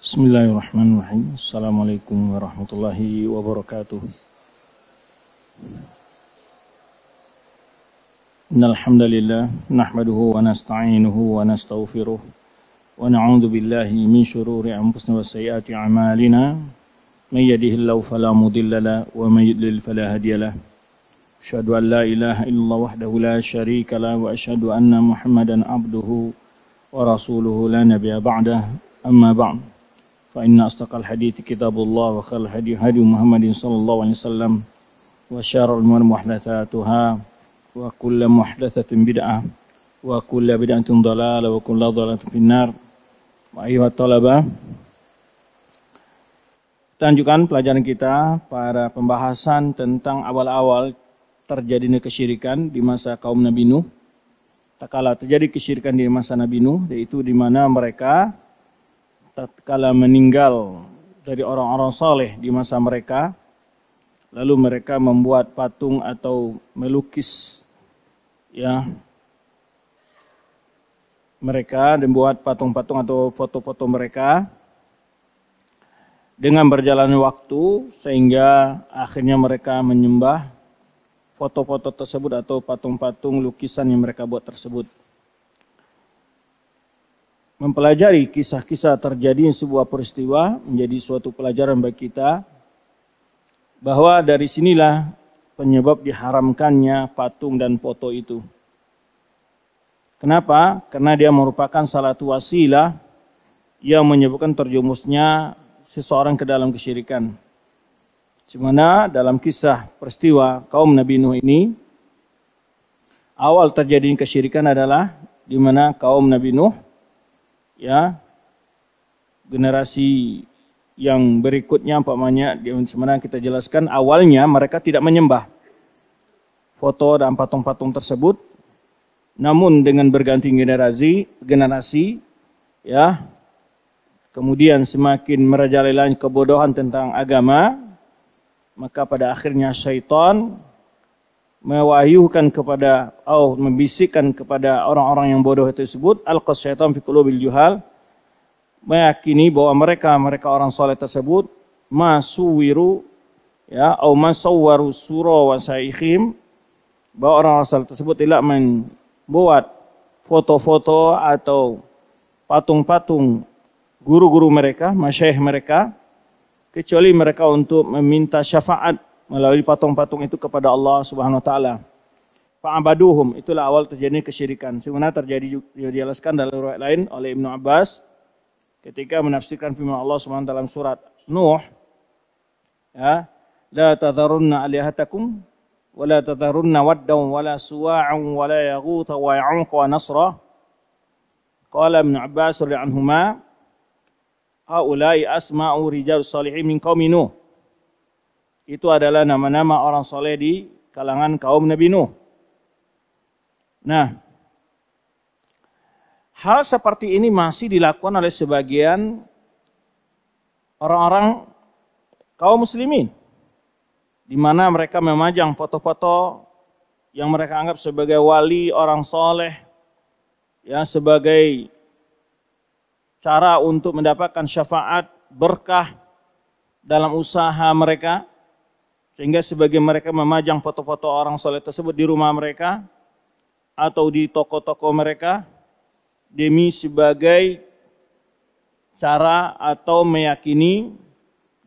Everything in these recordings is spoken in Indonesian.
Bismillahirrahmanirrahim. Assalamualaikum warahmatullahi wabarakatuh. Innalhamdalillah, nahmaduhu wa nasta'inuhu wa billahi min shururi anfusina wa sayyiati a'malina. May yahdihillahu fala mudilla la wa may la ilaha illallah wahdahu la syarika la wa Muhammadan abduhu wa rasuluhu la nabiyya ba'dah. Amma ba'du. فإن أصدق الحديث كتاب الله وخير الهدي هدي محمد صلى الله عليه وسلم وشر الأمور محدثاتها وكل محدثة بدعة وكل بدعة ضلالة وكل ضلالة في النار وأيها الطلبة Lanjutkan pelajaran kita para pembahasan tentang awal-awal terjadinya kesyirikan di masa kaum Nabi Nuh. Tak kalah terjadi kesyirikan di masa Nabi Nuh, yaitu di mana mereka tatkala meninggal dari orang-orang saleh di masa mereka lalu mereka membuat patung atau melukis ya mereka dan buat patung-patung atau foto-foto mereka dengan berjalannya waktu sehingga akhirnya mereka menyembah foto-foto tersebut atau patung-patung lukisan yang mereka buat tersebut mempelajari kisah-kisah terjadi sebuah peristiwa menjadi suatu pelajaran bagi kita bahwa dari sinilah penyebab diharamkannya patung dan foto itu. Kenapa? Karena dia merupakan salah satu wasilah yang menyebabkan terjumusnya seseorang ke dalam kesyirikan. Cuma dalam kisah peristiwa kaum Nabi Nuh ini, awal terjadinya kesyirikan adalah di mana kaum Nabi Nuh ya generasi yang berikutnya umpamanya di sebenarnya kita jelaskan awalnya mereka tidak menyembah foto dan patung-patung tersebut namun dengan berganti generasi generasi ya kemudian semakin merajalela kebodohan tentang agama maka pada akhirnya syaitan mewahyukan kepada atau membisikkan kepada orang-orang yang bodoh tersebut al syaitan fi qulubil juhal meyakini bahwa mereka mereka orang soleh tersebut masuwiru ya au masawwaru sura wa saikhim bahwa orang-orang soleh tersebut tidak membuat foto-foto atau patung-patung guru-guru mereka, masyaih mereka kecuali mereka untuk meminta syafaat melalui patung-patung itu kepada Allah Subhanahu wa taala. Fa'abaduhum itulah awal terjadi kesyirikan. Sebenarnya terjadi ya, dijelaskan dalam riwayat lain oleh Ibnu Abbas ketika menafsirkan firman Allah Subhanahu dalam surat Nuh ya la tadharunna alihatakum wa la tadharunna waddan wa la suwa'an wa la yaghutha wa ya'uq wa nasra qala Ibnu Abbas radhiyallahu anhuma haula'i asma'u rijal salihin min qaumi Nuh itu adalah nama-nama orang soleh di kalangan kaum Nabi Nuh. Nah, hal seperti ini masih dilakukan oleh sebagian orang-orang kaum muslimin. Di mana mereka memajang foto-foto yang mereka anggap sebagai wali orang soleh, ya sebagai cara untuk mendapatkan syafaat berkah dalam usaha mereka sehingga sebagai mereka memajang foto-foto orang soleh tersebut di rumah mereka atau di toko-toko mereka demi sebagai cara atau meyakini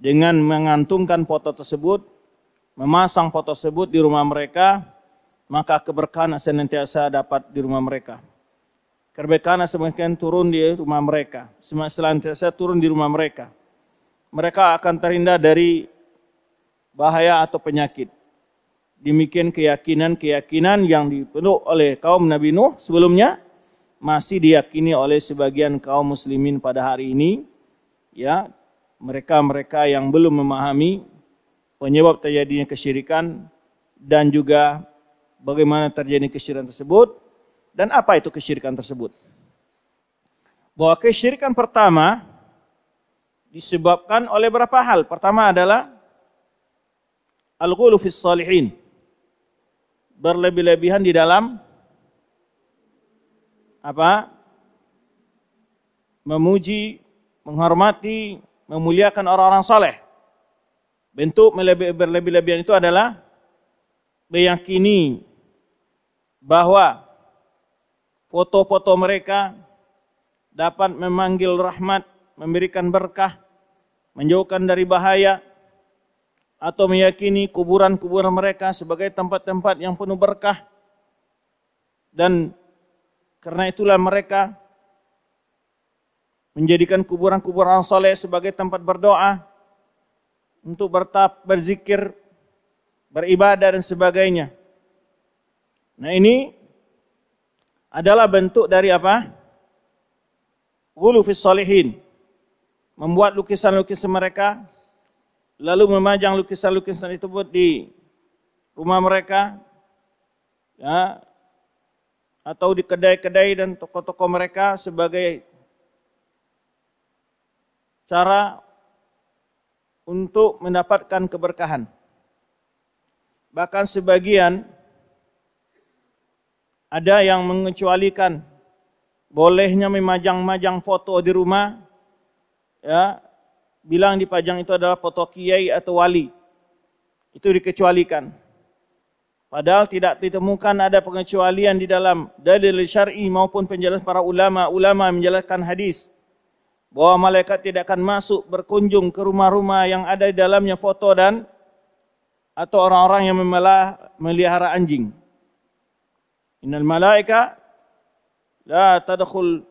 dengan mengantungkan foto tersebut, memasang foto tersebut di rumah mereka, maka keberkahan senantiasa dapat di rumah mereka. Keberkahan semakin turun di rumah mereka, semakin senantiasa turun di rumah mereka. Mereka akan terhindar dari bahaya atau penyakit. Demikian keyakinan-keyakinan yang dipenuh oleh kaum Nabi Nuh sebelumnya masih diyakini oleh sebagian kaum muslimin pada hari ini ya mereka-mereka yang belum memahami penyebab terjadinya kesyirikan dan juga bagaimana terjadi kesyirikan tersebut dan apa itu kesyirikan tersebut bahwa kesyirikan pertama disebabkan oleh berapa hal pertama adalah al-ghulu fis salihin. Berlebih-lebihan di dalam apa? Memuji, menghormati, memuliakan orang-orang saleh. Bentuk berlebih-lebihan itu adalah meyakini bahwa foto-foto mereka dapat memanggil rahmat, memberikan berkah, menjauhkan dari bahaya, atau meyakini kuburan-kuburan mereka sebagai tempat-tempat yang penuh berkah dan karena itulah mereka menjadikan kuburan-kuburan soleh sebagai tempat berdoa untuk bertap, berzikir, beribadah dan sebagainya. Nah ini adalah bentuk dari apa? wulufis solehin Membuat lukisan-lukisan mereka lalu memajang lukisan-lukisan itu buat di rumah mereka ya atau di kedai-kedai dan toko-toko mereka sebagai cara untuk mendapatkan keberkahan. Bahkan sebagian ada yang mengecualikan bolehnya memajang-majang foto di rumah ya bilang dipajang itu adalah foto kiai atau wali. Itu dikecualikan. Padahal tidak ditemukan ada pengecualian di dalam dalil syar'i maupun penjelasan para ulama-ulama menjelaskan hadis bahwa malaikat tidak akan masuk berkunjung ke rumah-rumah yang ada di dalamnya foto dan atau orang-orang yang memelah melihara anjing. Innal malaika la tadkhul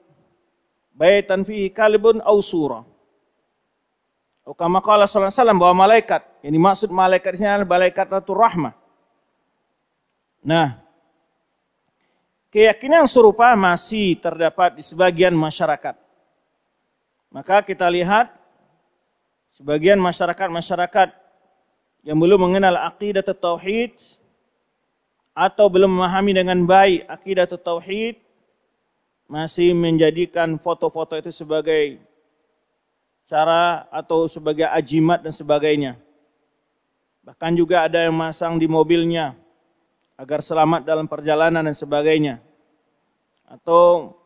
baitan fihi kalbun aw surah. Ukama qala sallallahu salam bahwa malaikat, ini maksud malaikat ini adalah malaikat Ratu Rahmah. Nah, keyakinan serupa masih terdapat di sebagian masyarakat. Maka kita lihat sebagian masyarakat-masyarakat yang belum mengenal akidah tauhid atau belum memahami dengan baik akidah tauhid masih menjadikan foto-foto itu sebagai cara atau sebagai ajimat dan sebagainya. Bahkan juga ada yang masang di mobilnya agar selamat dalam perjalanan dan sebagainya. Atau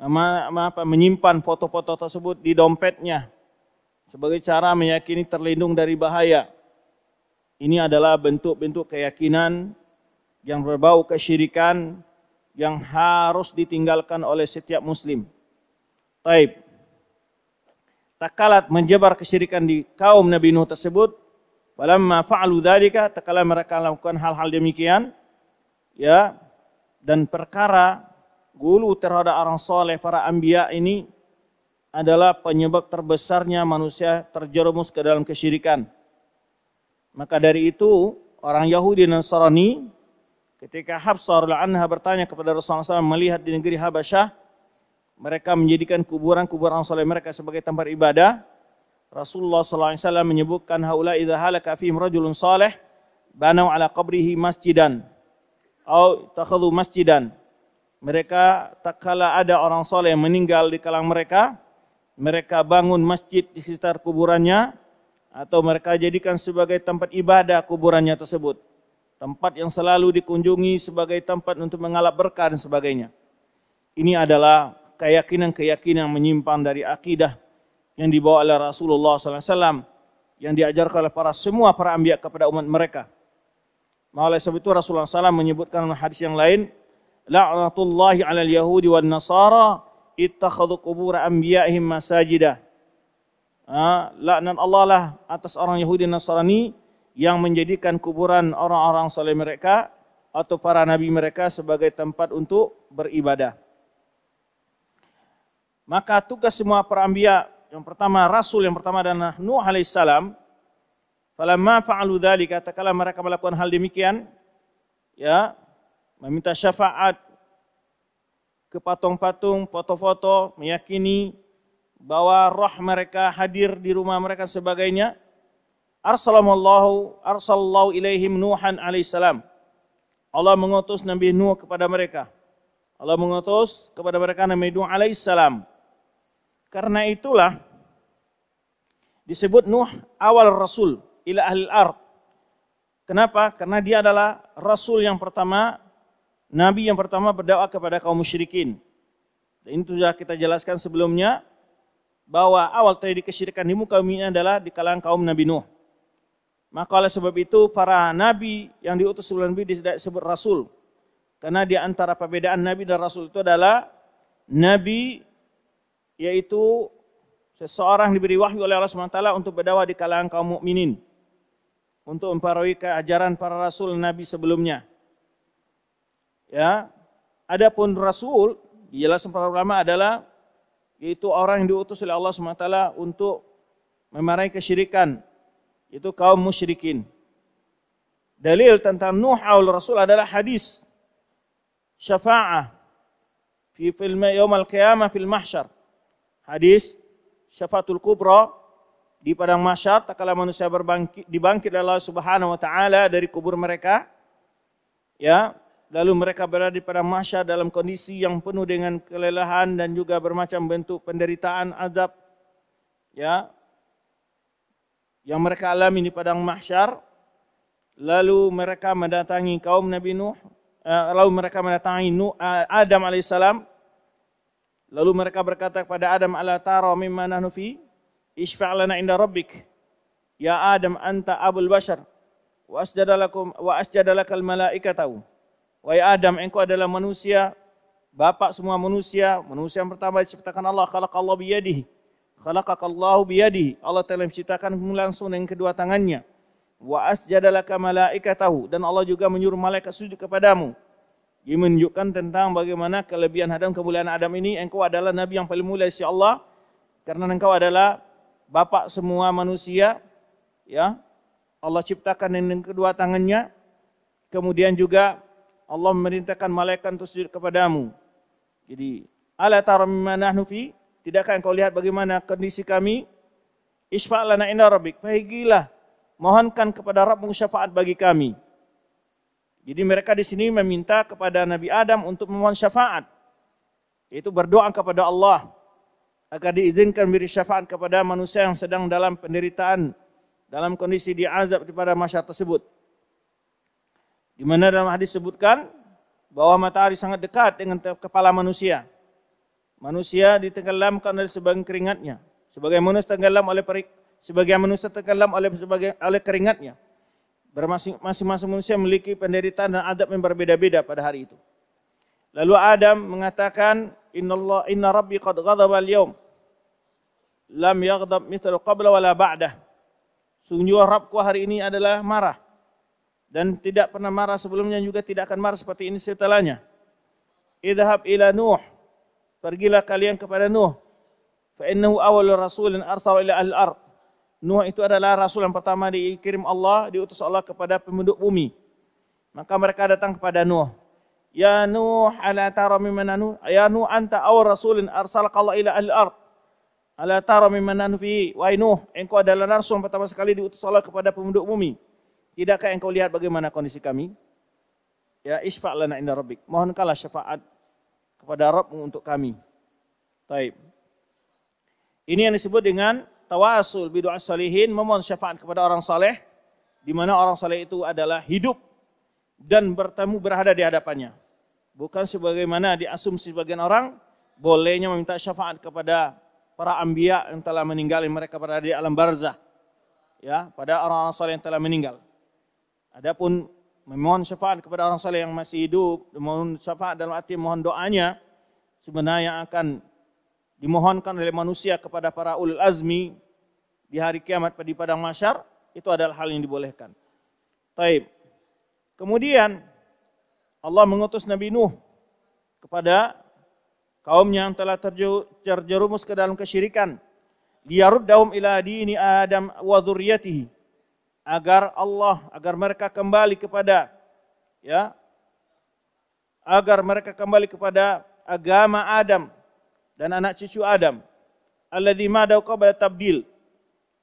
apa, menyimpan foto-foto tersebut di dompetnya sebagai cara meyakini terlindung dari bahaya. Ini adalah bentuk-bentuk keyakinan yang berbau kesyirikan yang harus ditinggalkan oleh setiap muslim. Taib takalat menjebar kesyirikan di kaum Nabi Nuh tersebut. Walamma fa'alu dhalika, tatkala mereka lakukan hal-hal demikian ya dan perkara gulu terhadap orang soleh para ambia ini adalah penyebab terbesarnya manusia terjerumus ke dalam kesyirikan. Maka dari itu orang Yahudi dan Nasrani ketika Habsah anha bertanya kepada Rasulullah SAW melihat di negeri Habasyah mereka menjadikan kuburan-kuburan soleh mereka sebagai tempat ibadah. Rasulullah SAW menyebutkan haula idza halaka fihim rajulun salih banau ala qabrihi masjidan au takhadhu masjidan. Mereka tak kala ada orang soleh yang meninggal di kalang mereka, mereka bangun masjid di sekitar kuburannya atau mereka jadikan sebagai tempat ibadah kuburannya tersebut. Tempat yang selalu dikunjungi sebagai tempat untuk mengalap berkah dan sebagainya. Ini adalah keyakinan-keyakinan yang menyimpang dari akidah yang dibawa oleh Rasulullah SAW yang diajarkan oleh para semua para ambia kepada umat mereka. Maka nah, oleh sebab itu Rasulullah SAW menyebutkan dalam hadis yang lain, La'natullahi ala yahudi wal nasara ittakhadu qubur ambiyahim masajidah. Ha, laknat Allah lah atas orang Yahudi Nasrani yang menjadikan kuburan orang-orang soleh mereka atau para nabi mereka sebagai tempat untuk beribadah. Maka tugas semua para ambia, yang pertama Rasul, yang pertama dan Nuh alaihissalam, falamma fa'alu dzalika, tatkala mereka melakukan hal demikian, ya, meminta syafaat ke patung-patung, foto-foto, meyakini bahwa roh mereka hadir di rumah mereka sebagainya. Arsalallahu arsallahu ilaihim Nuhan alaihissalam. Allah mengutus Nabi Nuh kepada mereka. Allah mengutus kepada mereka Nabi Nuh alaihissalam. Karena itulah disebut Nuh awal Rasul ila ahli ar. Kenapa? Karena dia adalah Rasul yang pertama, Nabi yang pertama berdoa kepada kaum musyrikin. Dan ini sudah kita jelaskan sebelumnya, bahwa awal terjadi kesyirikan di muka bumi ini adalah di kalangan kaum Nabi Nuh. Maka oleh sebab itu para nabi yang diutus sebelum Nabi tidak disebut rasul. Karena di antara perbedaan nabi dan rasul itu adalah nabi yaitu seseorang diberi wahyu oleh Allah SWT untuk berdakwah di kalangan kaum mukminin untuk memperoleh keajaran para rasul nabi sebelumnya. Ya, adapun rasul dijelaskan para ulama adalah yaitu orang yang diutus oleh Allah SWT untuk memarahi kesyirikan, itu kaum musyrikin. Dalil tentang Nuh awal Rasul adalah hadis syafa'ah fi film yaum al-qiyamah fil mahsyar hadis syafatul kubra di padang masyar tatkala manusia berbangkit dibangkit oleh Allah Subhanahu wa taala dari kubur mereka ya lalu mereka berada di padang masyar dalam kondisi yang penuh dengan kelelahan dan juga bermacam bentuk penderitaan azab ya yang mereka alami di padang mahsyar lalu mereka mendatangi kaum Nabi Nuh eh, lalu mereka mendatangi Nuh, eh, Adam alaihissalam Lalu mereka berkata kepada Adam, "Ala tara mimma nahnu fi? Isfa' lana inda rabbik." Ya Adam, anta abul bashar. Wa asjadalakum wa asjadalakal malaikatu. Wahai Adam, engkau adalah manusia, bapak semua manusia, manusia yang pertama diciptakan Allah, Allah biyadihi. Allah biyadihi. Allah telah menciptakan langsung dengan kedua tangannya. Wa asjadalaka malaikatahu dan Allah juga menyuruh malaikat sujud kepadamu. Ini menunjukkan tentang bagaimana kelebihan Adam, kemuliaan Adam ini. Engkau adalah Nabi yang paling mulia si Allah. Karena engkau adalah Bapak semua manusia. Ya, Allah ciptakan dengan kedua tangannya. Kemudian juga Allah memerintahkan malaikat untuk sujud kepadamu. Jadi, ala tara mimma Tidakkah engkau lihat bagaimana kondisi kami? Isfa'lana lana inda rabbik. mohonkan kepada Rabbmu syafaat bagi kami. Jadi mereka di sini meminta kepada Nabi Adam untuk memohon syafaat. Yaitu berdoa kepada Allah agar diizinkan beri syafaat kepada manusia yang sedang dalam penderitaan, dalam kondisi diazab kepada masyarakat tersebut. Di mana dalam hadis sebutkan bahwa matahari sangat dekat dengan kepala manusia. Manusia ditenggelamkan oleh sebagian keringatnya. Sebagai manusia tenggelam oleh sebagian manusia tenggelam oleh sebagai oleh keringatnya. Masing-masing manusia memiliki penderitaan dan adab yang berbeda-beda pada hari itu. Lalu Adam mengatakan, Inna Allah, inna Rabbi qad ghadab al-yawm. Lam yaghdab Mithal qabla wala ba'dah. Sungguh Rabbku hari ini adalah marah. Dan tidak pernah marah sebelumnya juga tidak akan marah seperti ini setelahnya. Idhab ila Nuh. Pergilah kalian kepada Nuh. Fa innahu awal rasulin arsaw ila al-ard. Nuh itu adalah rasul yang pertama dikirim Allah, diutus Allah kepada penduduk bumi. Maka mereka datang kepada Nuh. Ya Nuh, ala tara mimman Nuh? Ya Nuh, anta awal rasulin arsalaka Allah ila ahli ard. Ala tara mimman Nuh fi? Wahai Nuh, engkau adalah rasul yang pertama sekali diutus Allah kepada penduduk bumi. Tidakkah engkau lihat bagaimana kondisi kami? Ya isfa' lana inda rabbik. Mohonkanlah syafaat kepada Rabbmu untuk kami. Taib. Ini yang disebut dengan tawasul bidu salihin, memohon syafaat kepada orang saleh, di mana orang saleh itu adalah hidup dan bertemu berada di hadapannya. Bukan sebagaimana diasumsi sebagian orang, bolehnya meminta syafaat kepada para ambia yang telah meninggal yang mereka berada di alam barzah. Ya, pada orang-orang saleh yang telah meninggal. Adapun memohon syafaat kepada orang saleh yang masih hidup, memohon syafaat dalam arti mohon doanya sebenarnya akan dimohonkan oleh manusia kepada para ulul azmi di hari kiamat di padang masyar itu adalah hal yang dibolehkan. Taib. Kemudian Allah mengutus Nabi Nuh kepada kaum yang telah terjerumus ke dalam kesyirikan. Liyaruddaum ila dini Adam wa Agar Allah, agar mereka kembali kepada ya agar mereka kembali kepada agama Adam dan anak cucu Adam alladzi madau qabla tabdil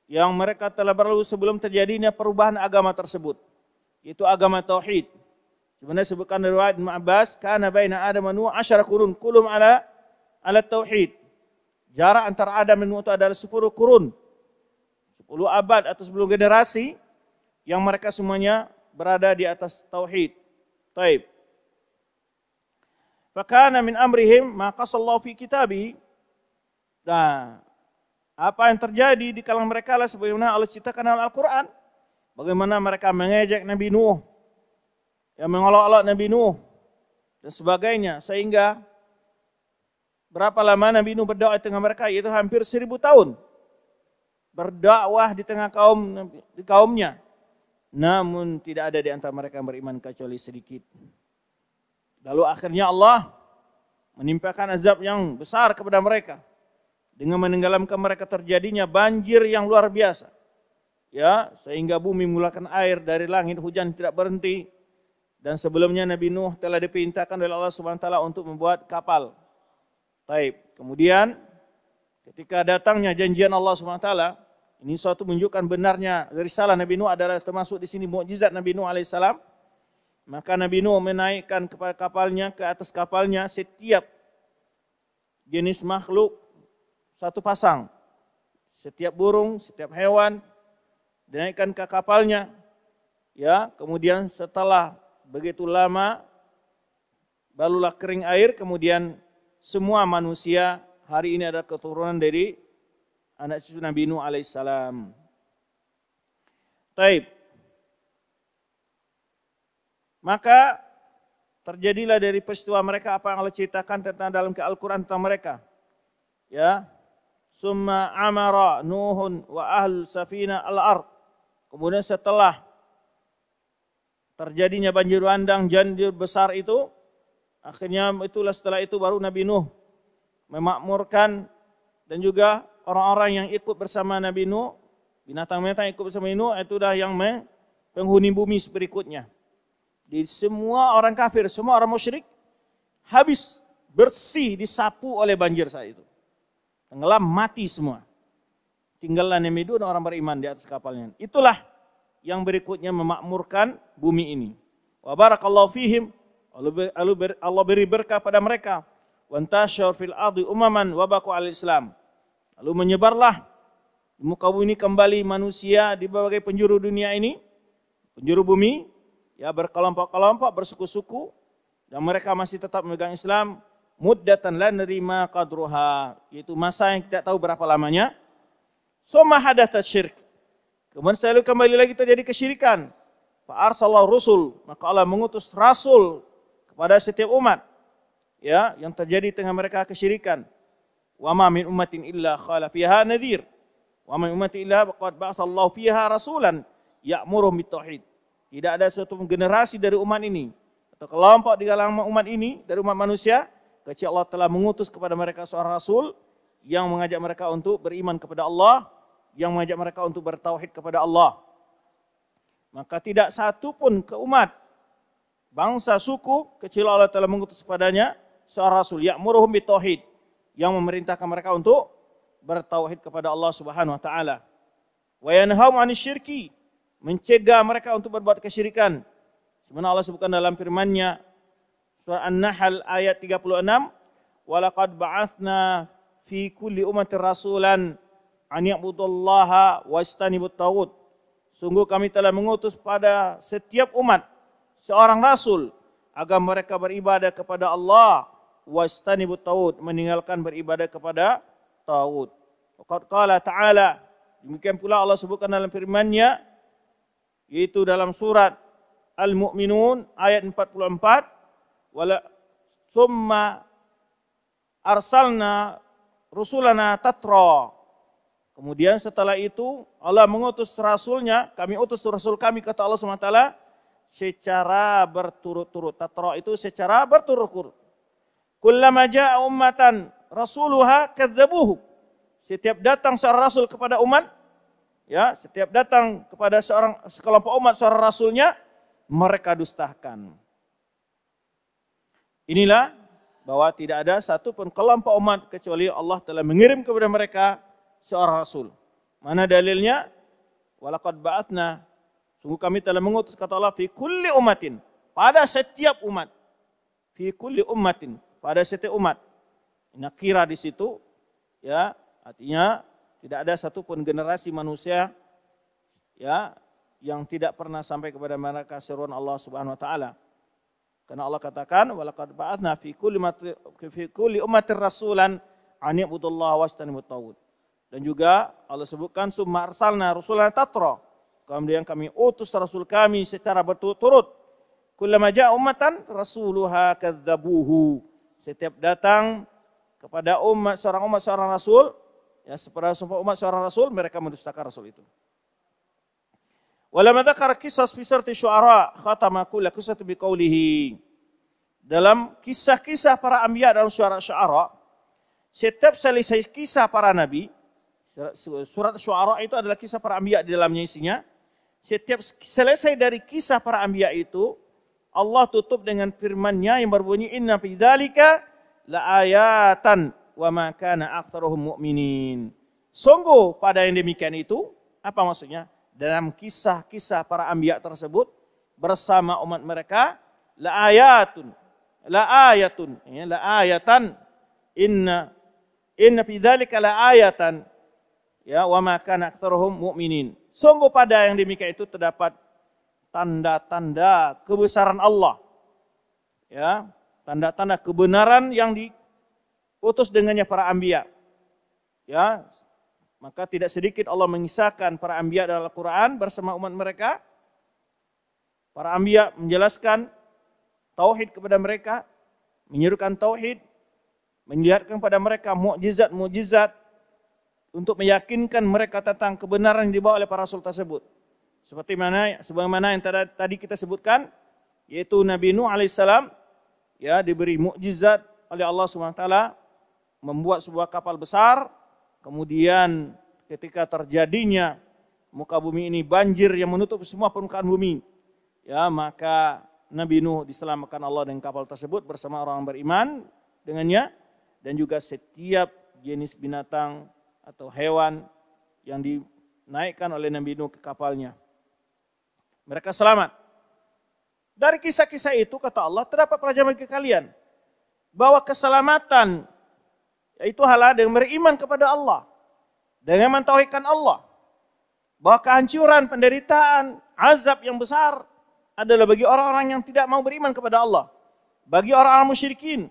yang mereka telah berlalu sebelum terjadinya perubahan agama tersebut yaitu agama tauhid sebenarnya sebutkan riwayat Ibnu Abbas kana baina Adam wa Nuh asyara qurun kulum ala ala tauhid jarak antara Adam dan Nuh itu adalah 10 kurun 10 abad atau 10 generasi yang mereka semuanya berada di atas tauhid taib Fakana min amrihim maka sallallahu fi kitabi. Nah, apa yang terjadi di kalangan mereka lah sebagaimana Allah ceritakan dalam Al-Qur'an. Bagaimana mereka mengejek Nabi Nuh. Yang mengolok-olok Nabi Nuh dan sebagainya sehingga berapa lama Nabi Nuh berdoa di tengah mereka itu hampir seribu tahun berdakwah di tengah kaum di kaumnya namun tidak ada di antara mereka yang beriman kecuali sedikit Lalu akhirnya Allah menimpakan azab yang besar kepada mereka dengan menenggelamkan mereka terjadinya banjir yang luar biasa. Ya, sehingga bumi mulakan air dari langit, hujan tidak berhenti. Dan sebelumnya Nabi Nuh telah diperintahkan oleh Allah Subhanahu taala untuk membuat kapal. Taib. Kemudian ketika datangnya janjian Allah Subhanahu taala, ini suatu menunjukkan benarnya risalah Nabi Nuh adalah termasuk di sini mukjizat Nabi Nuh alaihissalam maka Nabi Nuh menaikkan kepada kapalnya ke atas kapalnya setiap jenis makhluk satu pasang. Setiap burung, setiap hewan dinaikkan ke kapalnya. Ya, kemudian setelah begitu lama barulah kering air kemudian semua manusia hari ini ada keturunan dari anak cucu Nabi Nuh alaihissalam. Taib. Maka terjadilah dari peristiwa mereka apa yang Allah ceritakan tentang dalam Al-Quran tentang mereka. Ya, summa amara nuhun wa ahl safina al ar Kemudian setelah terjadinya banjir bandang, banjir besar itu, akhirnya itulah setelah itu baru Nabi Nuh memakmurkan dan juga orang-orang yang ikut bersama Nabi Nuh, binatang-binatang ikut bersama Nabi Nuh, itu dah yang penghuni bumi berikutnya. Di semua orang kafir, semua orang musyrik habis bersih disapu oleh banjir saat itu. Tenggelam mati semua. Tinggal Nabi Nuh dan orang beriman di atas kapalnya. Itulah yang berikutnya memakmurkan bumi ini. Wa barakallahu fihim. Allah beri berkah pada mereka. Wa fil ardi umaman wa baku al-islam. Lalu menyebarlah di muka bumi ini kembali manusia di berbagai penjuru dunia ini, penjuru bumi, ya berkelompok-kelompok, bersuku-suku dan mereka masih tetap memegang Islam muddatan la nerima qadruha, yaitu masa yang tidak tahu berapa lamanya. Summa hadatsa syirk. Kemudian selalu kembali lagi terjadi kesyirikan. Fa arsalallahu rusul, maka Allah mengutus rasul kepada setiap umat. Ya, yang terjadi tengah mereka kesyirikan. Wa ma min ummatin illa khala fiha nadhir. Wa ma min ummatin illa qad ba'atsallahu fiha rasulan ya'muru bitauhid. Tidak ada satu generasi dari umat ini atau kelompok di kalangan umat ini dari umat manusia kecuali Allah telah mengutus kepada mereka seorang rasul yang mengajak mereka untuk beriman kepada Allah, yang mengajak mereka untuk bertauhid kepada Allah. Maka tidak satu pun ke umat bangsa suku kecuali Allah telah mengutus kepadanya seorang rasul ya'muruhum bitauhid yang memerintahkan mereka untuk bertauhid kepada Allah Subhanahu wa taala. Wa yanhahum 'anil syirki mencegah mereka untuk berbuat kesyirikan. Sebenarnya Allah sebutkan dalam firman-Nya surah An-Nahl ayat 36, "Walaqad ba'atsna fi kulli ummatin rasulan an ya'budullaha wastanibut tagut." Sungguh kami telah mengutus pada setiap umat seorang rasul agar mereka beribadah kepada Allah wastanibut tagut, meninggalkan beribadah kepada tagut. Qad qala ta'ala, demikian pula Allah sebutkan dalam firman-Nya, yaitu dalam surat Al-Mu'minun ayat 44 wala summa arsalna rusulana tatra kemudian setelah itu Allah mengutus rasulnya kami utus rasul kami kata Allah SWT secara berturut-turut tatra itu secara berturut-turut kullama ja'a ummatan rasuluha kadzabuhu setiap datang seorang rasul kepada umat ya setiap datang kepada seorang sekelompok umat seorang rasulnya mereka dustakan. Inilah bahwa tidak ada satu pun kelompok umat kecuali Allah telah mengirim kepada mereka seorang rasul. Mana dalilnya? walakad ba'atna sungguh kami telah mengutus kata Allah fi kulli umatin pada setiap umat. Fi kulli umatin pada setiap umat. Nakira di situ ya artinya tidak ada satupun generasi manusia ya yang tidak pernah sampai kepada mereka seruan Allah Subhanahu wa taala. Karena Allah katakan walaqad ba'atsna fi kulli fi kulli ummatir rasulan an ibudullaha wastanibut tagut. Dan juga Allah sebutkan summa arsalna rusulana tatra. Kemudian kami utus rasul kami secara berturut-turut. Kullama ja'a ummatan rasuluha kadzabuhu. Setiap datang kepada umat seorang umat seorang rasul Ya, seperti sumpah umat seorang rasul, mereka mendustakan rasul itu. Walam dzakar kisah fisar syu'ara khatamaku tu biqaulihi. Dalam kisah-kisah para ambiya dalam syu'ara-syu'ara, setiap selesai kisah para nabi, surat syu'ara itu adalah kisah para ambiya di dalamnya isinya. Setiap selesai dari kisah para ambiya itu, Allah tutup dengan firman-Nya yang berbunyi inna fi dzalika la ayatan wa ma kana aktsaruhum mu'minin. Sungguh pada yang demikian itu, apa maksudnya? Dalam kisah-kisah para ambiya tersebut bersama umat mereka la ayatun la ayatun ya, la ayatan inna inna fi dzalika la ayatan ya wa ma kana aktsaruhum mu'minin. Sungguh pada yang demikian itu terdapat tanda-tanda kebesaran Allah. Ya, tanda-tanda kebenaran yang di putus dengannya para ambia. Ya, maka tidak sedikit Allah mengisahkan para ambia dalam Al-Quran bersama umat mereka. Para ambia menjelaskan tauhid kepada mereka, menyerukan tauhid, menjelaskan kepada mereka mukjizat-mukjizat untuk meyakinkan mereka tentang kebenaran yang dibawa oleh para rasul tersebut. Seperti mana sebagaimana yang tadi kita sebutkan yaitu Nabi Nuh alaihissalam ya diberi mukjizat oleh Allah Subhanahu wa taala membuat sebuah kapal besar, kemudian ketika terjadinya muka bumi ini banjir yang menutup semua permukaan bumi, ya maka Nabi Nuh diselamatkan Allah dengan kapal tersebut bersama orang beriman dengannya dan juga setiap jenis binatang atau hewan yang dinaikkan oleh Nabi Nuh ke kapalnya. Mereka selamat. Dari kisah-kisah itu kata Allah terdapat pelajaran bagi kalian bahwa keselamatan yaitu halal dengan beriman kepada Allah. Dengan mentauhidkan Allah. Bahwa kehancuran, penderitaan, azab yang besar adalah bagi orang-orang yang tidak mau beriman kepada Allah. Bagi orang-orang musyrikin.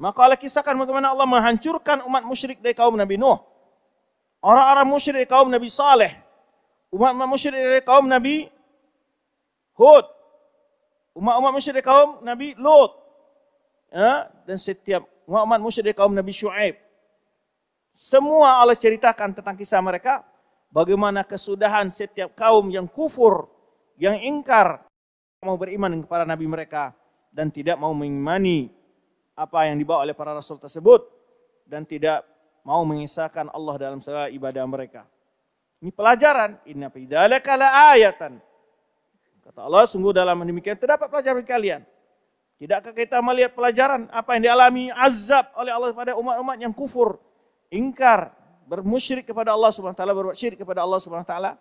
Maka Allah kisahkan bagaimana Allah menghancurkan umat musyrik dari kaum Nabi Nuh. Orang-orang musyrik dari kaum Nabi Saleh. Umat-umat musyrik dari kaum Nabi Hud. Umat-umat musyrik dari kaum Nabi Lut. Ya, dan setiap Muhammad musyrik kaum Nabi Shu'aib. Semua Allah ceritakan tentang kisah mereka. Bagaimana kesudahan setiap kaum yang kufur, yang ingkar, mau beriman kepada Nabi mereka dan tidak mau mengimani apa yang dibawa oleh para rasul tersebut dan tidak mau mengisahkan Allah dalam segala ibadah mereka. Ini pelajaran. Inna fi ayatan. Kata Allah, sungguh dalam demikian terdapat pelajaran kalian. Tidakkah kita melihat pelajaran apa yang dialami azab oleh Allah kepada umat-umat yang kufur, ingkar, bermusyrik kepada Allah Subhanahu wa taala, berbuat syirik kepada Allah Subhanahu wa taala?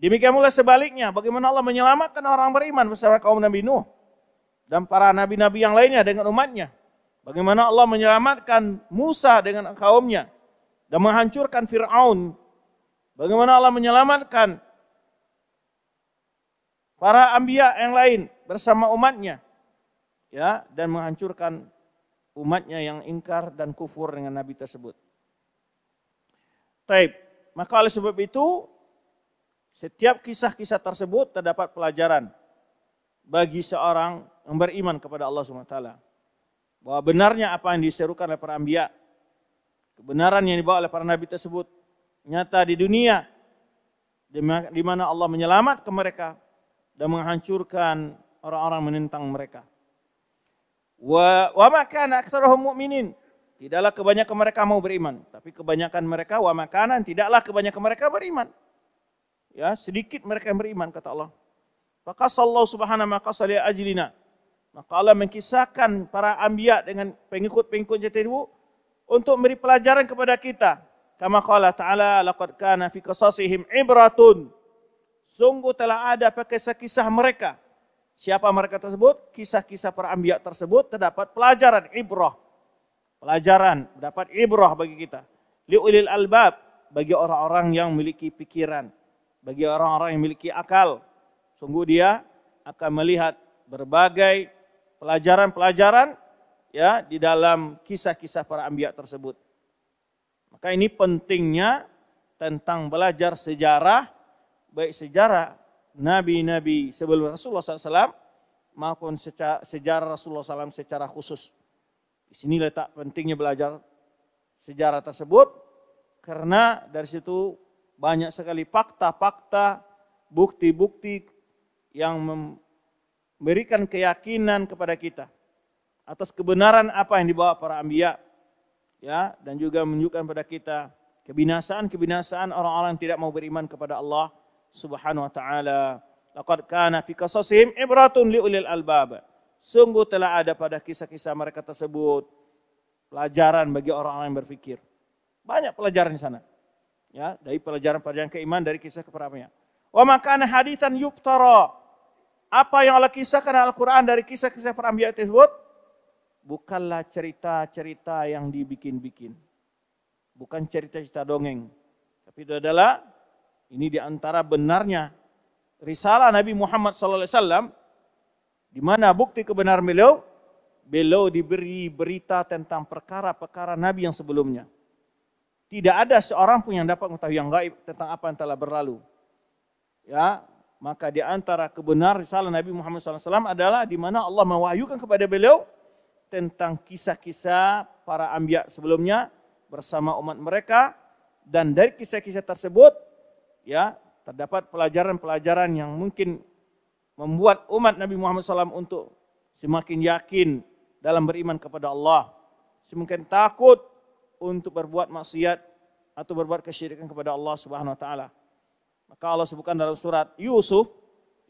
Demikian pula sebaliknya, bagaimana Allah menyelamatkan orang beriman bersama kaum Nabi Nuh dan para nabi-nabi yang lainnya dengan umatnya. Bagaimana Allah menyelamatkan Musa dengan kaumnya dan menghancurkan Firaun. Bagaimana Allah menyelamatkan para ambia yang lain bersama umatnya ya dan menghancurkan umatnya yang ingkar dan kufur dengan nabi tersebut. Taib. Maka oleh sebab itu setiap kisah-kisah tersebut terdapat pelajaran bagi seorang yang beriman kepada Allah Subhanahu wa taala. Bahwa benarnya apa yang diserukan oleh para anbiya, kebenaran yang dibawa oleh para nabi tersebut nyata di dunia di mana Allah menyelamatkan mereka dan menghancurkan orang-orang menentang mereka. Wa wa makana aktsaruhum mu'minin. Tidaklah kebanyakan mereka mau beriman, tapi kebanyakan mereka wa makanan tidaklah kebanyakan mereka beriman. Ya, sedikit mereka yang beriman kata Allah. Maka Allah subhanahu wa taala ajlina. Maka Allah mengkisahkan para anbiya dengan pengikut-pengikut itu untuk memberi pelajaran kepada kita. Kama qala ta'ala laqad kana fi qasasihim ibratun. Sungguh telah ada pakai kisah mereka Siapa mereka tersebut? Kisah-kisah para ambiak tersebut terdapat pelajaran ibrah. Pelajaran, dapat ibrah bagi kita. Liulil albab, bagi orang-orang yang memiliki pikiran. Bagi orang-orang yang memiliki akal. Sungguh dia akan melihat berbagai pelajaran-pelajaran ya di dalam kisah-kisah para ambiak tersebut. Maka ini pentingnya tentang belajar sejarah, baik sejarah nabi-nabi sebelum Rasulullah SAW maupun sejarah Rasulullah SAW secara khusus. Di sini letak pentingnya belajar sejarah tersebut karena dari situ banyak sekali fakta-fakta, bukti-bukti yang memberikan keyakinan kepada kita atas kebenaran apa yang dibawa para ambia ya dan juga menunjukkan pada kita kebinasaan-kebinasaan orang-orang yang tidak mau beriman kepada Allah Subhanahu wa taala. Laqad kana fi qasasim ibratun li ulil albab. Sungguh telah ada pada kisah-kisah mereka tersebut pelajaran bagi orang-orang yang berpikir. Banyak pelajaran di sana. Ya, dari pelajaran-pelajaran keiman dari kisah keperamian. Wa makana haditsan yuftara. Apa yang Allah kisahkan Al-Quran dari kisah-kisah para anbiya tersebut? Bukanlah cerita-cerita yang dibikin-bikin. Bukan cerita-cerita dongeng. Tapi itu adalah ini di antara benarnya risalah Nabi Muhammad SAW, di mana bukti kebenaran beliau, beliau diberi berita tentang perkara-perkara Nabi yang sebelumnya. Tidak ada seorang pun yang dapat mengetahui yang gaib tentang apa yang telah berlalu. Ya, maka di antara kebenaran risalah Nabi Muhammad SAW adalah di mana Allah mewahyukan kepada beliau tentang kisah-kisah para ambiak sebelumnya bersama umat mereka dan dari kisah-kisah tersebut ya terdapat pelajaran-pelajaran yang mungkin membuat umat Nabi Muhammad SAW untuk semakin yakin dalam beriman kepada Allah, semakin takut untuk berbuat maksiat atau berbuat kesyirikan kepada Allah Subhanahu wa taala. Maka Allah sebutkan dalam surat Yusuf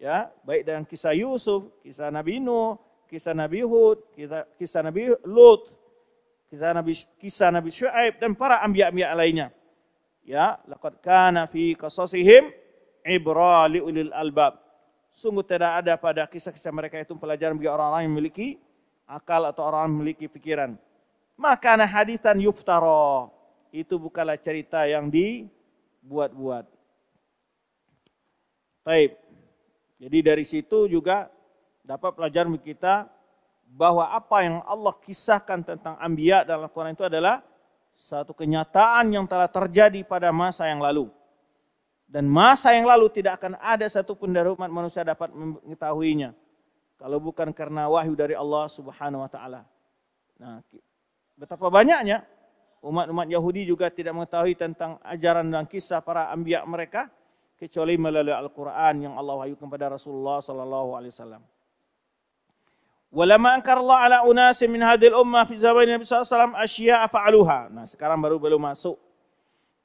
ya, baik dengan kisah Yusuf, kisah Nabi Nuh, kisah Nabi Hud, kisah, kisah Nabi Lut, kisah Nabi kisah Nabi Syuaib dan para anbiya-anbiya lainnya. Ya, laqad kana fi qasasihim ibra li ulil albab. Sungguh tidak ada pada kisah-kisah mereka itu pelajaran bagi orang-orang yang memiliki akal atau orang yang memiliki pikiran. Maka nah hadisan yuftaro. Itu bukanlah cerita yang dibuat-buat. Baik. Jadi dari situ juga dapat pelajaran kita bahwa apa yang Allah kisahkan tentang ambiya dalam Al-Quran itu adalah satu kenyataan yang telah terjadi pada masa yang lalu. Dan masa yang lalu tidak akan ada satupun dari umat manusia dapat mengetahuinya. Kalau bukan karena wahyu dari Allah subhanahu wa ta'ala. Nah, betapa banyaknya umat-umat Yahudi juga tidak mengetahui tentang ajaran dan kisah para ambiak mereka. Kecuali melalui Al-Quran yang Allah wahyukan kepada Rasulullah sallallahu alaihi wasallam. Walama angkarallah ala unasim min hadil ummah fi zaman Nabi SAW asyia'a fa'aluha. Nah sekarang baru belum masuk.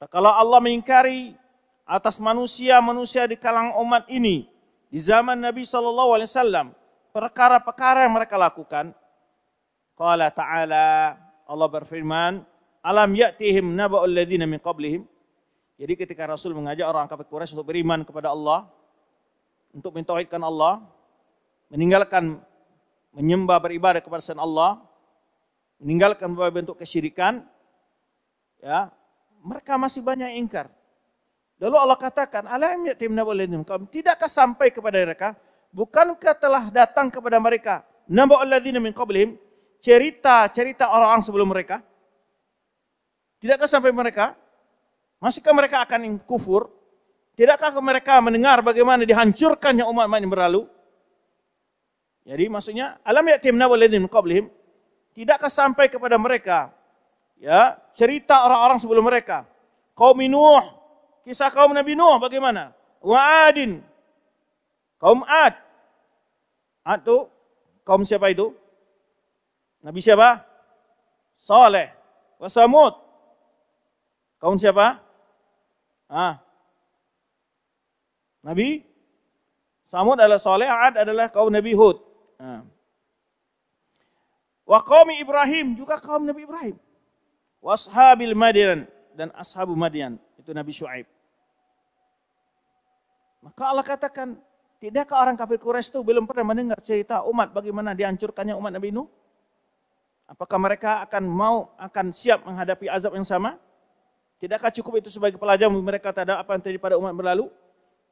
Nah, kalau Allah mengingkari atas manusia-manusia di kalang umat ini di zaman Nabi saw perkara-perkara yang mereka lakukan. Qala ta'ala Allah berfirman, Alam ya'tihim naba'ul ladina min qablihim. Jadi ketika Rasul mengajak orang kafir Quraisy untuk beriman kepada Allah, untuk mentauhidkan Allah, meninggalkan menyembah beribadah kepada selain Allah, meninggalkan berbagai bentuk kesyirikan, ya, mereka masih banyak ingkar. Lalu Allah katakan, "Alam yatimna waladim kaum tidakkah sampai kepada mereka? Bukankah telah datang kepada mereka naba'alladzina min qablihim cerita-cerita orang-orang sebelum mereka? Tidakkah sampai mereka? Masihkah mereka akan kufur? Tidakkah mereka mendengar bagaimana dihancurkannya umat-umat yang berlalu? Jadi maksudnya alam yatim nawalidin qablihim tidakkah sampai kepada mereka ya cerita orang-orang sebelum mereka kaum Nuh kisah kaum Nabi Nuh bagaimana wa adin kaum Ad Ad itu kaum siapa itu Nabi siapa Saleh wa Samud kaum siapa ah Nabi Samud adalah Saleh Ad adalah kaum Nabi Hud Ah. Wa qawmi Ibrahim juga kaum Nabi Ibrahim. Washabil Madian dan ashabu Madian itu Nabi Shu'aib. Maka Allah katakan, tidakkah orang kafir Quraisy itu belum pernah mendengar cerita umat bagaimana dihancurkannya umat Nabi Nuh? Apakah mereka akan mau akan siap menghadapi azab yang sama? Tidakkah cukup itu sebagai pelajaran mereka terhadap apa yang terjadi pada umat berlalu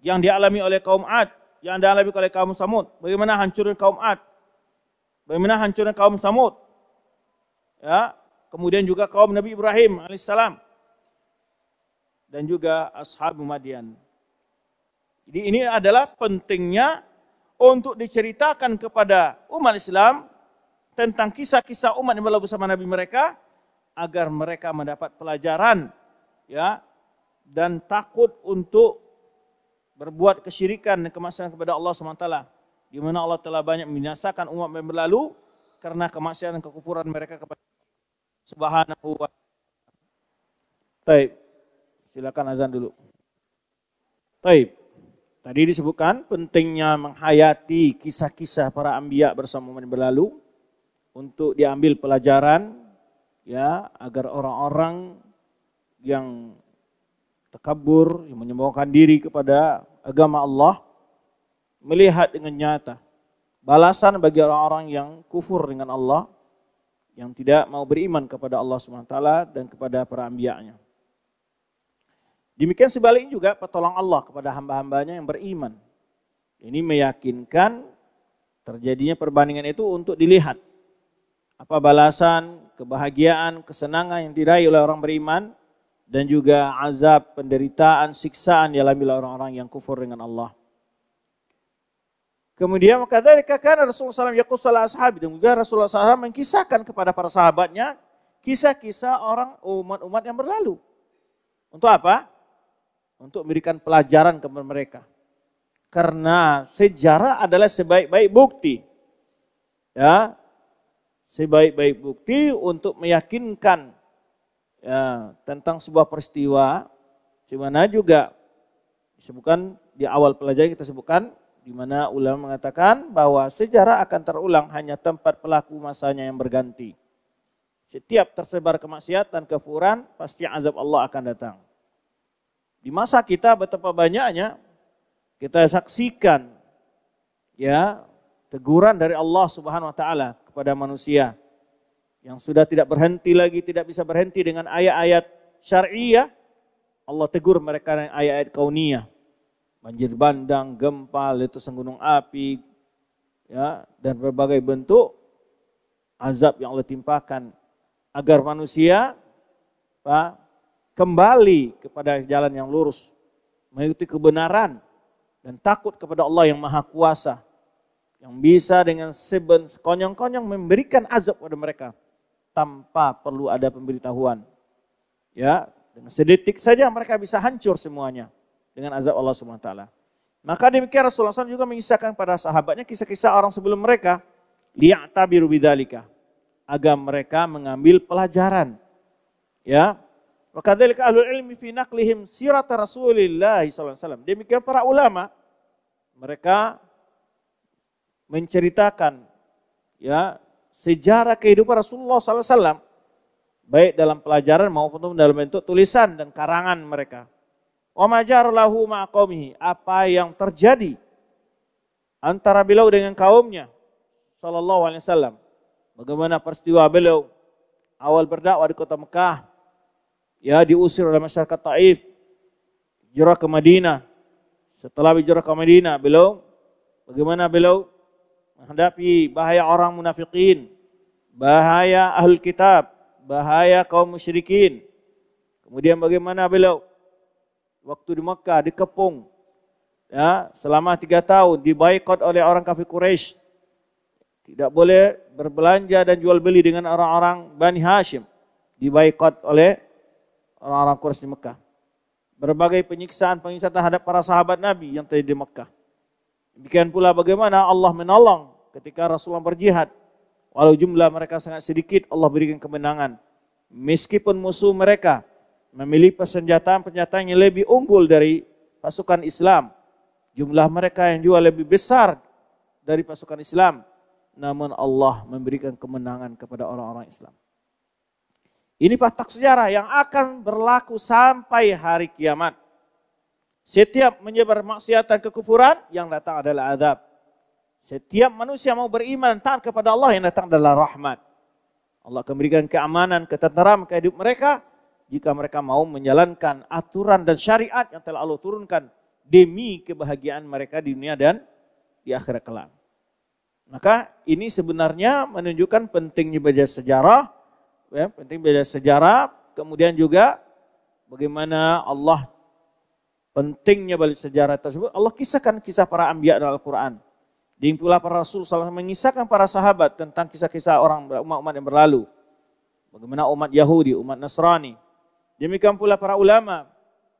yang dialami oleh kaum Ad yang dialami oleh kaum Samud. Bagaimana hancurnya kaum Ad. Bagaimana hancurnya kaum Samud. Ya, kemudian juga kaum Nabi Ibrahim alaihissalam. Dan juga ashab Madian. Jadi ini adalah pentingnya untuk diceritakan kepada umat Islam tentang kisah-kisah umat yang berlalu bersama Nabi mereka agar mereka mendapat pelajaran ya dan takut untuk berbuat kesyirikan dan kemaksiatan kepada Allah SWT. Di mana Allah telah banyak membinasakan umat yang berlalu karena kemaksiatan dan kekufuran mereka kepada Subhanahu wa Taib. Silakan azan dulu. Taib. Tadi disebutkan pentingnya menghayati kisah-kisah para ambiak bersama umat yang berlalu untuk diambil pelajaran ya agar orang-orang yang takabur, yang menyombongkan diri kepada agama Allah, melihat dengan nyata balasan bagi orang-orang yang kufur dengan Allah, yang tidak mau beriman kepada Allah SWT dan kepada para ambiaknya. Demikian sebaliknya juga pertolong Allah kepada hamba-hambanya yang beriman. Ini meyakinkan terjadinya perbandingan itu untuk dilihat. Apa balasan, kebahagiaan, kesenangan yang diraih oleh orang beriman dan juga azab, penderitaan, siksaan dialami oleh orang-orang yang kufur dengan Allah. Kemudian dari kana Rasulullah SAW yaqul ashabi dan juga Rasulullah SAW mengkisahkan kepada para sahabatnya kisah-kisah orang umat-umat yang berlalu. Untuk apa? Untuk memberikan pelajaran kepada mereka. Karena sejarah adalah sebaik-baik bukti. Ya. Sebaik-baik bukti untuk meyakinkan ya, tentang sebuah peristiwa di mana juga disebutkan di awal pelajaran kita sebutkan di mana ulama mengatakan bahwa sejarah akan terulang hanya tempat pelaku masanya yang berganti. Setiap tersebar kemaksiatan, kefuran, pasti azab Allah akan datang. Di masa kita betapa banyaknya kita saksikan ya teguran dari Allah Subhanahu wa taala kepada manusia yang sudah tidak berhenti lagi, tidak bisa berhenti dengan ayat-ayat syariah, Allah tegur mereka dengan ayat-ayat kauniyah. Banjir bandang, gempa, letusan gunung api, ya dan berbagai bentuk azab yang Allah timpakan agar manusia apa, ya, kembali kepada jalan yang lurus, mengikuti kebenaran dan takut kepada Allah yang maha kuasa yang bisa dengan seben sekonyong-konyong memberikan azab pada mereka tanpa perlu ada pemberitahuan. Ya, dengan sedetik saja mereka bisa hancur semuanya dengan azab Allah Subhanahu taala. Maka demikian Rasulullah SAW juga mengisahkan pada sahabatnya kisah-kisah orang sebelum mereka. Liya'tabiru bidalika. Agar mereka mengambil pelajaran. Ya. Wa kadzalika ahlul ilmi fi naqlihim sirat Rasulillah SAW. Demikian para ulama. Mereka menceritakan ya sejarah kehidupan Rasulullah SAW. Baik dalam pelajaran maupun dalam bentuk tulisan dan karangan mereka. Wa Apa yang terjadi antara beliau dengan kaumnya. Sallallahu alaihi wasallam. Bagaimana peristiwa beliau awal berdakwah di kota Mekah. Ya diusir oleh masyarakat Taif. Hijrah ke Madinah. Setelah hijrah ke Madinah, beliau bagaimana beliau menghadapi bahaya orang munafikin, bahaya ahlul kitab, bahaya kaum musyrikin. Kemudian bagaimana beliau waktu di Mekah dikepung ya selama tiga tahun dibaikot oleh orang kafir Quraisy tidak boleh berbelanja dan jual beli dengan orang-orang Bani Hashim dibaikot oleh orang-orang Quraisy di Mekah berbagai penyiksaan penyiksaan terhadap para sahabat Nabi yang terjadi di Mekah Demikian pula bagaimana Allah menolong ketika Rasulullah berjihad. Walau jumlah mereka sangat sedikit, Allah berikan kemenangan. Meskipun musuh mereka memilih persenjataan-persenjataan yang lebih unggul dari pasukan Islam. Jumlah mereka yang juga lebih besar dari pasukan Islam. Namun Allah memberikan kemenangan kepada orang-orang Islam. Ini fakta sejarah yang akan berlaku sampai hari kiamat. Setiap menyebar maksiat dan kekufuran yang datang adalah azab. Setiap manusia mau beriman taat kepada Allah yang datang adalah rahmat. Allah akan berikan keamanan, ketenteram ke hidup mereka jika mereka mau menjalankan aturan dan syariat yang telah Allah turunkan demi kebahagiaan mereka di dunia dan di akhirat kelak. Maka ini sebenarnya menunjukkan pentingnya belajar sejarah, ya, penting belajar sejarah, kemudian juga bagaimana Allah Pentingnya balik sejarah tersebut, Allah kisahkan kisah para ambia dalam Al-Quran. Dingkulah para Rasul salam mengisahkan para sahabat tentang kisah-kisah orang umat-umat yang berlalu. Bagaimana umat Yahudi, umat Nasrani. Demikian pula para ulama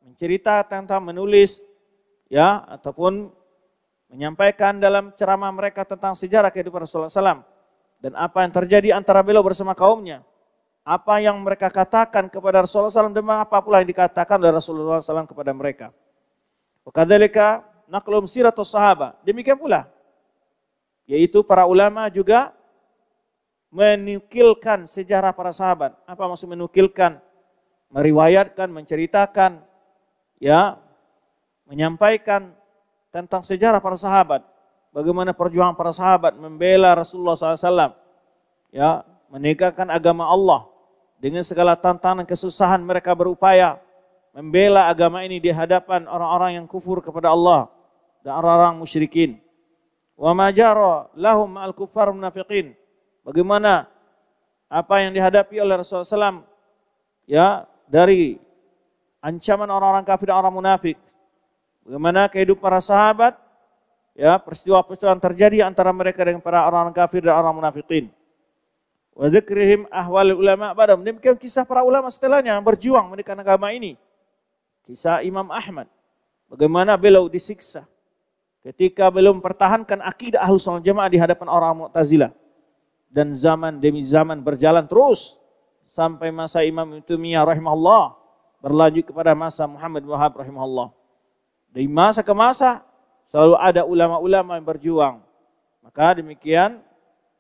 mencerita tentang menulis ya ataupun menyampaikan dalam ceramah mereka tentang sejarah kehidupan Rasulullah SAW dan apa yang terjadi antara beliau bersama kaumnya apa yang mereka katakan kepada Rasulullah SAW dan apa pula yang dikatakan oleh Rasulullah SAW kepada mereka. Wakadzalika naklum siratus sahabat. Demikian pula yaitu para ulama juga menukilkan sejarah para sahabat. Apa maksud menukilkan? Meriwayatkan, menceritakan, ya, menyampaikan tentang sejarah para sahabat. Bagaimana perjuangan para sahabat membela Rasulullah SAW. Ya, menegakkan agama Allah dengan segala tantangan kesusahan mereka berupaya membela agama ini di hadapan orang-orang yang kufur kepada Allah dan orang-orang musyrikin. Wa majara lahum al kuffar munafiqin. Bagaimana apa yang dihadapi oleh Rasulullah SAW ya dari ancaman orang-orang kafir dan orang munafik. Bagaimana kehidupan para sahabat ya peristiwa-peristiwa yang terjadi antara mereka dengan para orang-orang kafir dan orang munafikin. Wa dzikrihim ahwal ulama badam. Demikian kisah para ulama setelahnya berjuang mendirikan agama ini. Kisah Imam Ahmad. Bagaimana beliau disiksa ketika belum mempertahankan akidah ahlus sunnah jamaah di hadapan orang Mu'tazilah. Dan zaman demi zaman berjalan terus sampai masa Imam Tumiyah rahimahullah berlanjut kepada masa Muhammad Wahab rahimahullah. Dari masa ke masa selalu ada ulama-ulama yang berjuang. Maka demikian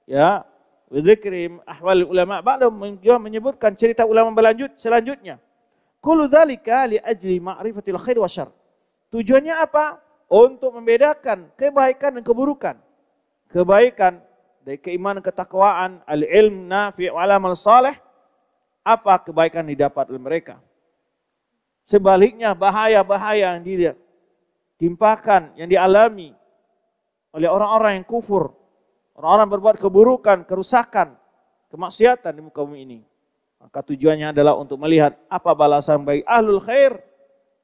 ya Dzikrim ahwal ulama ba'da menyebutkan cerita ulama berlanjut selanjutnya. Kullu dzalika li ajli ma'rifatil khair wa syar. Tujuannya apa? Untuk membedakan kebaikan dan keburukan. Kebaikan dari keimanan ketakwaan, al-ilm nafi' wal amal saleh apa kebaikan didapat oleh mereka. Sebaliknya bahaya-bahaya yang dia timpakan, yang dialami oleh orang-orang yang kufur, orang-orang berbuat keburukan, kerusakan, kemaksiatan di muka bumi ini. Maka tujuannya adalah untuk melihat apa balasan bagi ahlul khair,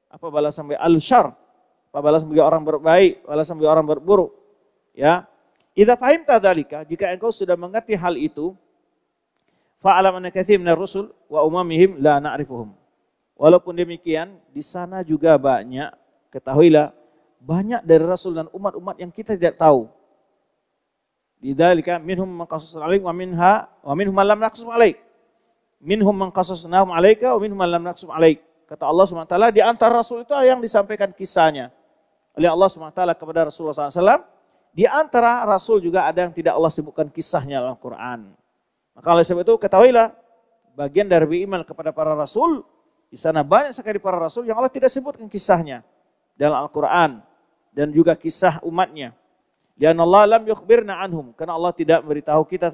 apa balasan bagi ahlul syar, apa balasan bagi orang berbaik, balasan bagi orang berburuk. Ya. Idza fahimta dzalika, jika engkau sudah mengerti hal itu, fa'alam anna katsir minar rusul wa umamihim la na'rifuhum. Walaupun demikian, di sana juga banyak ketahuilah banyak dari rasul dan umat-umat yang kita tidak tahu. Di dalika minhum maqasus alaik wa minha wa minhum lam naqsus alaik minhum man qasasnahum alaika wa minhum man lam naqsum alaik. Kata Allah SWT, di antara Rasul itu yang disampaikan kisahnya oleh Allah SWT kepada Rasulullah SAW. Di antara Rasul juga ada yang tidak Allah sebutkan kisahnya dalam Quran. Maka oleh sebab itu ketahuilah bagian dari beriman kepada para Rasul. Di sana banyak sekali para Rasul yang Allah tidak sebutkan kisahnya dalam Al-Quran. Dan juga kisah umatnya. Dan Allah lam yukhbirna anhum. Karena Allah tidak memberitahu kita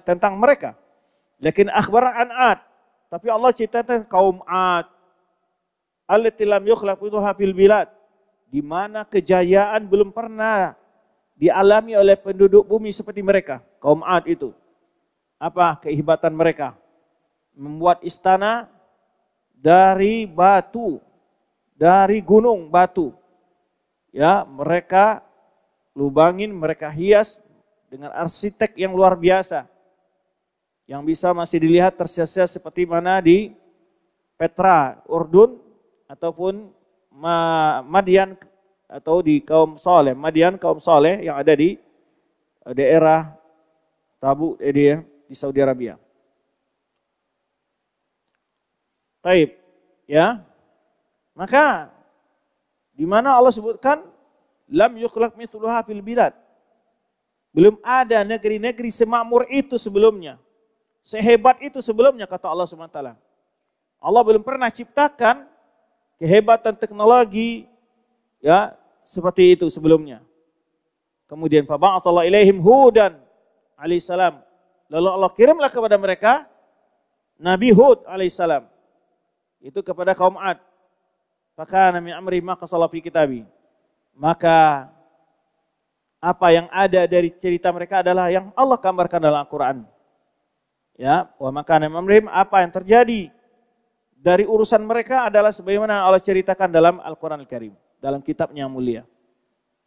tentang mereka. Lakin akhbar an Ad. Tapi Allah ceritakan kaum Ad. Allati lam yukhlaq fil bilad. Di mana kejayaan belum pernah dialami oleh penduduk bumi seperti mereka, kaum Ad itu. Apa kehebatan mereka? Membuat istana dari batu, dari gunung batu. Ya, mereka lubangin, mereka hias dengan arsitek yang luar biasa yang bisa masih dilihat tersiasa seperti mana di Petra, Urdun ataupun Madian atau di kaum Saleh, Madian kaum Saleh yang ada di eh, daerah Tabu eh, di, Saudi Arabia. Taib, ya. Maka di mana Allah sebutkan lam yukhlaq mithluha fil bilad. Belum ada negeri-negeri semakmur itu sebelumnya sehebat itu sebelumnya kata Allah SWT. Allah belum pernah ciptakan kehebatan teknologi ya seperti itu sebelumnya. Kemudian faba'atallahu ilaihim hudan alaihissalam. Lalu Allah kirimlah kepada mereka Nabi Hud alaihissalam. Itu kepada kaum Ad. Maka nami amri maka salafi kitabi. Maka apa yang ada dari cerita mereka adalah yang Allah gambarkan dalam Al-Quran. Ya, wa makana mamrihim apa yang terjadi dari urusan mereka adalah sebagaimana Allah ceritakan dalam Al-Qur'an Al-Karim, dalam kitabnya yang mulia.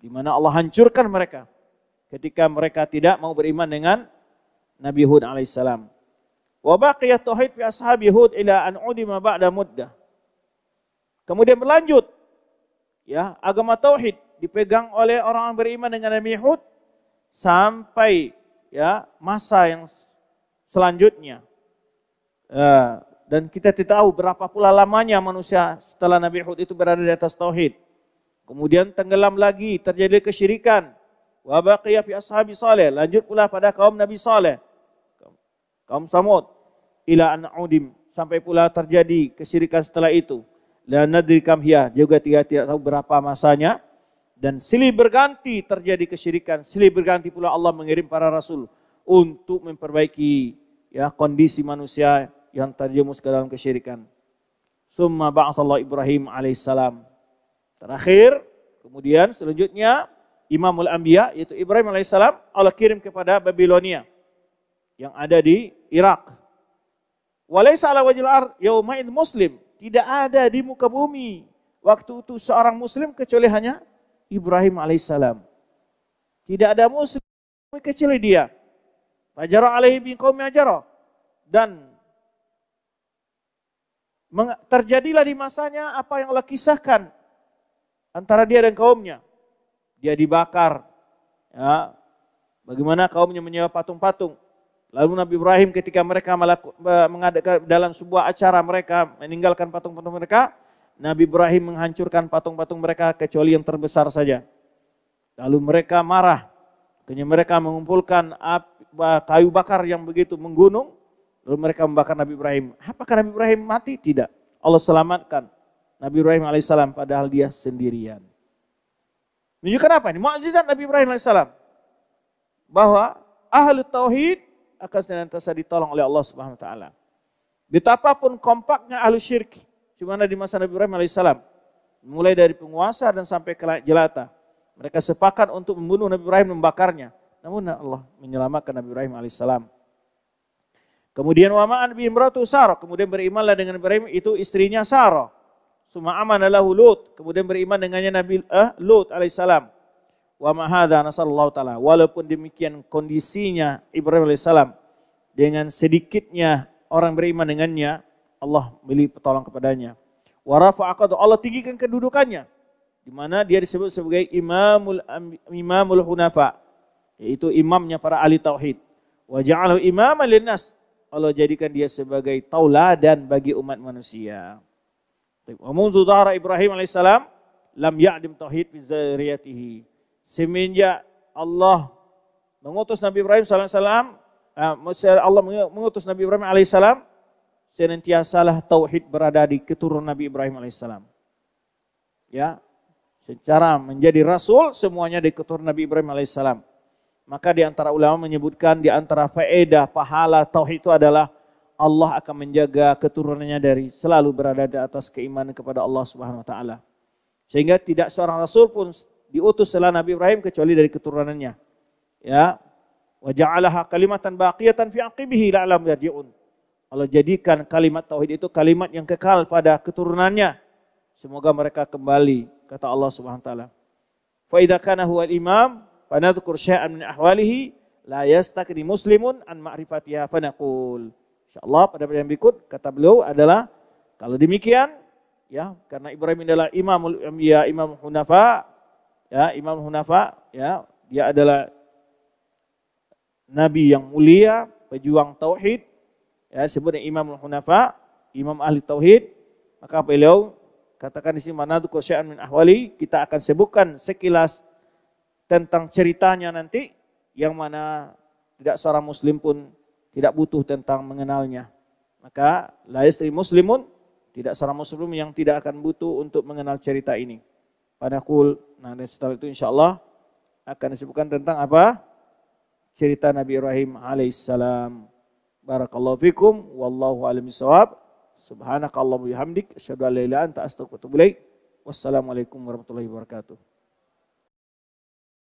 Di mana Allah hancurkan mereka ketika mereka tidak mau beriman dengan Nabi Hud alaihissalam. Wa baqiyat tauhid fi ashabi Hud ila an udima ba'da muddah. Kemudian berlanjut ya, agama tauhid dipegang oleh orang yang beriman dengan Nabi Hud sampai ya masa yang selanjutnya. Eh, dan kita tidak tahu berapa pula lamanya manusia setelah Nabi Hud itu berada di atas tauhid. Kemudian tenggelam lagi, terjadi kesyirikan. Wa baqiya fi ashabi salih. lanjut pula pada kaum Nabi Saleh. Kaum Samud ila an udim sampai pula terjadi kesyirikan setelah itu. La nadri kam hiya, juga tidak tidak tahu berapa masanya dan silih berganti terjadi kesyirikan, silih berganti pula Allah mengirim para rasul untuk memperbaiki ya kondisi manusia yang terjemus ke dalam kesyirikan. Summa ba'asallahu Ibrahim alaihissalam. Terakhir, kemudian selanjutnya Imamul Anbiya yaitu Ibrahim alaihissalam Allah kirim kepada Babilonia yang ada di Irak. Walaysa ala wajil ar yaumain muslim. Tidak ada di muka bumi waktu itu seorang muslim kecuali hanya Ibrahim alaihissalam. Tidak ada muslim kecuali dia. Fajara alaihi bin kaum ajara. Dan terjadilah di masanya apa yang Allah kisahkan antara dia dan kaumnya. Dia dibakar. Ya. Bagaimana kaumnya menyewa patung-patung. Lalu Nabi Ibrahim ketika mereka mengadakan dalam sebuah acara mereka meninggalkan patung-patung mereka, Nabi Ibrahim menghancurkan patung-patung mereka kecuali yang terbesar saja. Lalu mereka marah. Kini mereka mengumpulkan api kayu bakar yang begitu menggunung, lalu mereka membakar Nabi Ibrahim. Apakah Nabi Ibrahim mati? Tidak. Allah selamatkan Nabi Ibrahim alaihissalam padahal dia sendirian. Menunjukkan apa ini? Mukjizat Nabi Ibrahim alaihissalam bahwa ahli tauhid akan senantiasa ditolong oleh Allah Subhanahu wa taala. Betapapun kompaknya ahli syirik, cuman di masa Nabi Ibrahim alaihissalam, mulai dari penguasa dan sampai ke jelata, mereka sepakat untuk membunuh Nabi Ibrahim membakarnya. Namun Allah menyelamatkan Nabi Ibrahim alaihissalam. Kemudian ma'an bi imratu Sarah, kemudian berimanlah dengan Ibrahim itu istrinya Saro. Suma amanalahu Lut, kemudian beriman dengannya Nabi eh, Lut alaihissalam. Wa ma hadza nasallahu taala. Walaupun demikian kondisinya Ibrahim alaihissalam dengan sedikitnya orang beriman dengannya, Allah milih pertolong kepadanya. Wa rafa'aqadu Allah tinggikan kedudukannya di mana dia disebut sebagai imamul imamul hunafa, yaitu imamnya para ahli tauhid. Wa ja'alahu imaman linnas. Allah jadikan dia sebagai tauladan bagi umat manusia. Wa munzu zahara Ibrahim alaihissalam lam ya'dim tauhid fi zariyatihi. Semenjak Allah mengutus Nabi Ibrahim alaihissalam, eh, Allah mengutus Nabi Ibrahim alaihissalam, senantiasalah tauhid berada di keturunan Nabi Ibrahim alaihissalam. Ya, secara menjadi rasul semuanya di keturunan Nabi Ibrahim alaihissalam. Maka di antara ulama menyebutkan di antara faedah pahala tauhid itu adalah Allah akan menjaga keturunannya dari selalu berada di atas keimanan kepada Allah Subhanahu wa taala. Sehingga tidak seorang rasul pun diutus setelah Nabi Ibrahim kecuali dari keturunannya. Ya. Wa ja'alaha kalimatan baqiyatan fi aqibihi la'alam yarji'un. Allah jadikan kalimat tauhid itu kalimat yang kekal pada keturunannya. Semoga mereka kembali kata Allah Subhanahu wa taala. Fa idza kana huwa imam fanadhkur syai'an min ahwalihi la yastakni muslimun an ma'rifatiha fanaqul. Insyaallah pada pertemuan berikut kata beliau adalah kalau demikian ya karena Ibrahim adalah imamul anbiya, imam hunafa, ya imam hunafa, ya dia adalah nabi yang mulia, pejuang tauhid, ya sebenarnya imamul hunafa, imam ahli tauhid, maka beliau katakan di sini mana tuh syai'an min ahwali, kita akan sebutkan sekilas tentang ceritanya nanti yang mana tidak seorang muslim pun tidak butuh tentang mengenalnya. Maka la istri muslimun tidak seorang muslim yang tidak akan butuh untuk mengenal cerita ini. Pada kul, nah dan setelah itu insya Allah akan disebutkan tentang apa? Cerita Nabi Ibrahim alaihissalam. Barakallahu fikum, wallahu alam sawab. Subhanakallahu bihamdik, asyhadu an anta astagfirullahaladzim. Wassalamualaikum warahmatullahi wabarakatuh.